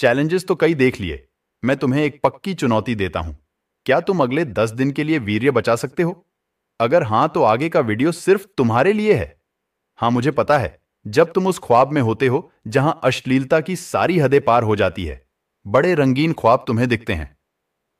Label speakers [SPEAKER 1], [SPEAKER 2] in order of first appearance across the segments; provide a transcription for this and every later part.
[SPEAKER 1] challenges तो कई देख लिए मैं तुम्हें एक पक्की चुनौती देता हूं क्या तुम अगले दस दिन के लिए वीर्य बचा सकते हो अगर हां तो आगे का वीडियो सिर्फ तुम्हारे लिए है हां मुझे पता है जब तुम उस ख्वाब में होते हो जहां अश्लीलता की सारी हदें पार हो जाती है बड़े रंगीन ख्वाब तुम्हें दिखते हैं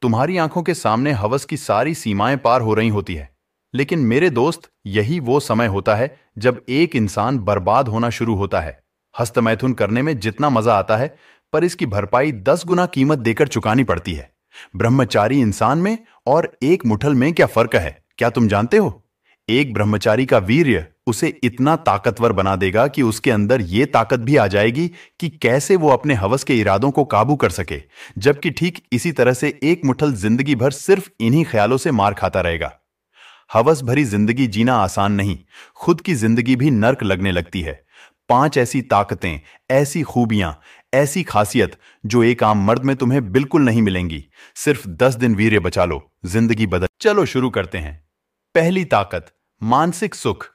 [SPEAKER 1] तुम्हारी आंखों के सामने हवस की सारी सीमाएं पार हो रही होती है लेकिन मेरे दोस्त यही वो समय होता है जब एक इंसान बर्बाद होना शुरू होता है हस्तमैथुन करने में जितना मजा आता है पर इसकी भरपाई दस गुना कीमत देकर चुकानी पड़ती है ब्रह्मचारी इंसान में और एक मुठल में क्या फर्क है क्या तुम जानते हो एक ब्रह्मचारी का वीर्य उसे इतना ताकतवर बना देगा कि उसके अंदर यह ताकत भी आ जाएगी कि कैसे वो अपने हवस के इरादों को काबू कर सके जबकि ठीक इसी तरह से एक मुठल जिंदगी भर सिर्फ इन्हीं ख्यालों से मार खाता रहेगा हवस भरी जिंदगी जीना आसान नहीं खुद की जिंदगी भी नर्क लगने लगती है पांच ऐसी ताकतें ऐसी खूबियां ऐसी खासियत जो एक आम मर्द में तुम्हें बिल्कुल नहीं मिलेंगी सिर्फ दस दिन वीर्य बचा लो जिंदगी बदल चलो शुरू करते हैं पहली ताकत मानसिक सुख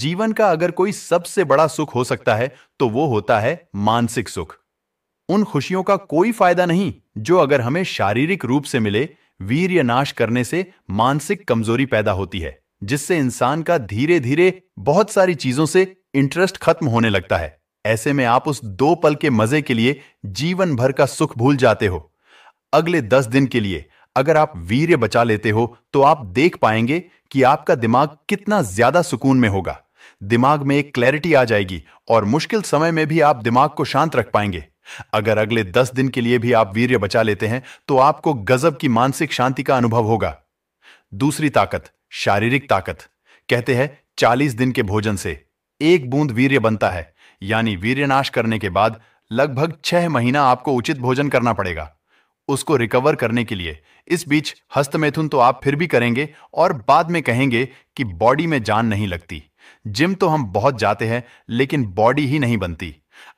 [SPEAKER 1] जीवन का अगर कोई सबसे बड़ा सुख हो सकता है तो वो होता है मानसिक सुख उन खुशियों का कोई फायदा नहीं जो अगर हमें शारीरिक रूप से मिले वीर्य नाश करने से मानसिक कमजोरी पैदा होती है जिससे इंसान का धीरे धीरे बहुत सारी चीजों से इंटरेस्ट खत्म होने लगता है ऐसे में आप उस दो पल के मजे के लिए जीवन भर का सुख भूल जाते हो अगले दस दिन के लिए अगर आप वीर्य बचा लेते हो तो आप देख पाएंगे कि आपका दिमाग कितना ज्यादा सुकून में होगा दिमाग में एक क्लैरिटी आ जाएगी और मुश्किल समय में भी आप दिमाग को शांत रख पाएंगे अगर अगले दस दिन के लिए भी आप वीर्य बचा लेते हैं तो आपको गजब की मानसिक शांति का अनुभव होगा दूसरी ताकत शारीरिक ताकत कहते हैं चालीस दिन के भोजन से एक बूंद वीर्य बनता है यानी वीर्यनाश करने के बाद लगभग छह महीना आपको उचित भोजन करना पड़ेगा उसको रिकवर करने के लिए इस बीच हस्तमेथुन तो आप फिर भी करेंगे और बाद में कहेंगे कि बॉडी में जान नहीं लगती जिम तो हम बहुत जाते हैं लेकिन बॉडी ही नहीं बनती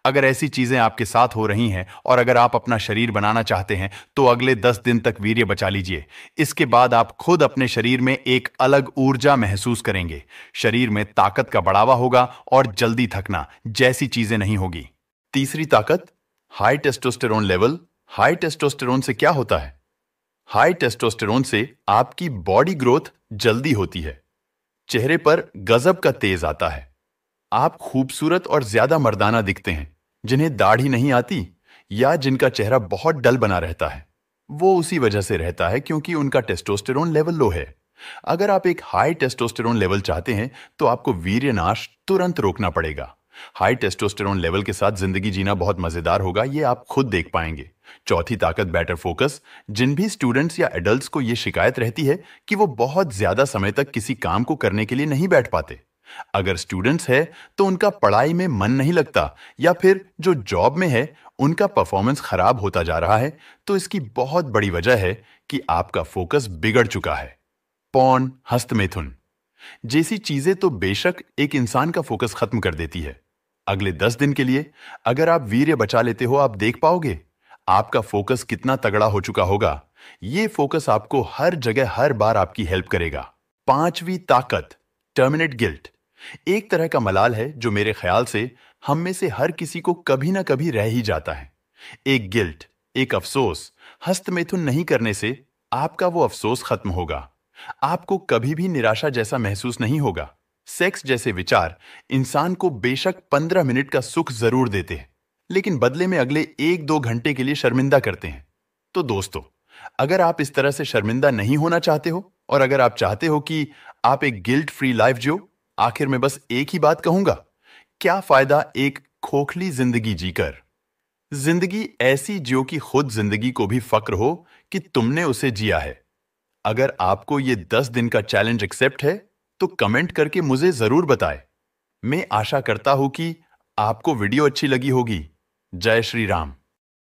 [SPEAKER 1] अगर ऐसी चीजें आपके साथ हो रही हैं और अगर आप अपना शरीर बनाना चाहते हैं तो अगले दस दिन तक वीर्य बचा लीजिए इसके बाद आप खुद अपने शरीर में एक अलग ऊर्जा महसूस करेंगे शरीर में ताकत का बढ़ावा होगा और जल्दी थकना जैसी चीजें नहीं होगी तीसरी ताकत high testosterone level high testosterone से क्या होता है हाई टेस्टोस्टेरोन से आपकी बॉडी ग्रोथ जल्दी होती है चेहरे पर गजब का तेज आता है आप खूबसूरत और ज्यादा मर्दाना दिखते हैं जिन्हें दाढ़ी नहीं आती या जिनका चेहरा बहुत डल बना रहता है वो उसी वजह से रहता है क्योंकि उनका टेस्टोस्टेरोन लेवल लो है अगर आप एक हाई टेस्टोस्टेरोन लेवल चाहते हैं तो आपको वीर्यनाश तुरंत रोकना पड़ेगा हाई टेस्टोस्टेरोन लेवल के साथ जिंदगी जीना बहुत मजेदार होगा ये आप खुद देख पाएंगे चौथी ताकत बेटर फोकस जिन भी स्टूडेंट्स या एडल्ट्स को यह शिकायत रहती है कि वो बहुत ज्यादा समय तक किसी काम को करने के लिए नहीं बैठ पाते अगर स्टूडेंट्स है तो उनका पढ़ाई में मन नहीं लगता या फिर जो जॉब में है उनका परफॉर्मेंस खराब होता जा रहा है तो इसकी बहुत बड़ी वजह है कि आपका फोकस बिगड़ चुका है पौन हस्तमेथुन जैसी चीजें तो बेशक एक इंसान का फोकस खत्म कर देती है अगले दस दिन के लिए अगर आप वीर बचा लेते हो आप देख पाओगे आपका फोकस कितना तगड़ा हो चुका होगा ये फोकस आपको हर जगह हर बार आपकी हेल्प करेगा पांचवी ताकत टर्मिनेट गिल्ट एक तरह का मलाल है जो मेरे ख्याल से हम में से हर किसी को कभी ना कभी रह ही जाता है एक गिल्ट एक अफसोस हस्तमेथुन नहीं करने से आपका वो अफसोस खत्म होगा आपको कभी भी निराशा जैसा महसूस नहीं होगा सेक्स जैसे विचार इंसान को बेशक पंद्रह मिनट का सुख जरूर देते हैं लेकिन बदले में अगले एक दो घंटे के लिए शर्मिंदा करते हैं तो दोस्तों अगर आप इस तरह से शर्मिंदा नहीं होना चाहते हो और अगर आप चाहते हो कि आप एक गिल्ट फ्री लाइफ जियो आखिर में बस एक ही बात कहूंगा क्या फायदा एक खोखली जिंदगी जीकर जिंदगी ऐसी जियो कि खुद जिंदगी को भी फक्र हो कि तुमने उसे जिया है अगर आपको ये दस दिन का चैलेंज एक्सेप्ट है तो कमेंट करके मुझे जरूर बताए मैं आशा करता हूं कि आपको वीडियो अच्छी लगी होगी जय श्री राम